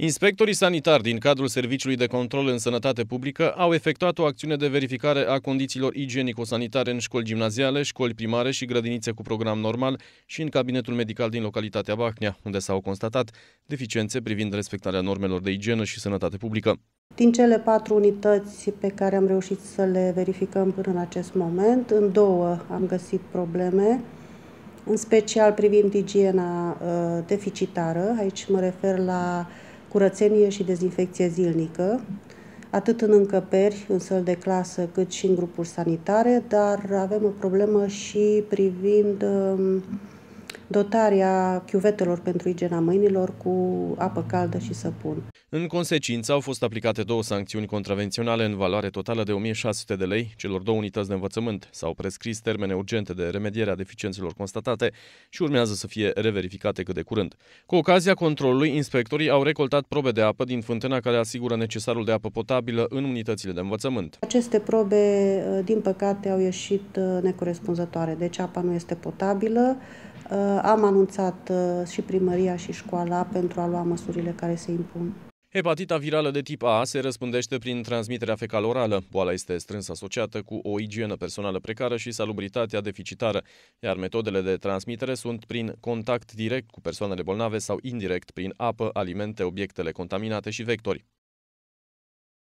Inspectorii sanitari din cadrul Serviciului de Control în Sănătate Publică au efectuat o acțiune de verificare a condițiilor igienico-sanitare în școli gimnaziale, școli primare și grădinițe cu program normal și în cabinetul medical din localitatea Bahnea, unde s-au constatat deficiențe privind respectarea normelor de igienă și sănătate publică. Din cele patru unități pe care am reușit să le verificăm până în acest moment, în două am găsit probleme, în special privind igiena uh, deficitară. Aici mă refer la uh, curățenie și dezinfecție zilnică, atât în încăperi, în săl de clasă, cât și în grupuri sanitare, dar avem o problemă și privind um, dotarea chiuvetelor pentru igiena mâinilor cu apă caldă și săpun. În consecință, au fost aplicate două sancțiuni contravenționale în valoare totală de 1600 de lei celor două unități de învățământ. S-au prescris termene urgente de remediere a deficiențelor constatate și urmează să fie reverificate cât de curând. Cu ocazia controlului, inspectorii au recoltat probe de apă din fântâna care asigură necesarul de apă potabilă în unitățile de învățământ. Aceste probe, uh, din păcate, au ieșit uh, necorespunzătoare, deci apa nu este potabilă. Uh, am anunțat și primăria și școala pentru a lua măsurile care se impun. Hepatita virală de tip A se răspândește prin transmiterea fecal-orală. Boala este strâns asociată cu o igienă personală precară și salubritatea deficitară, iar metodele de transmitere sunt prin contact direct cu persoanele bolnave sau indirect prin apă, alimente, obiectele contaminate și vectori.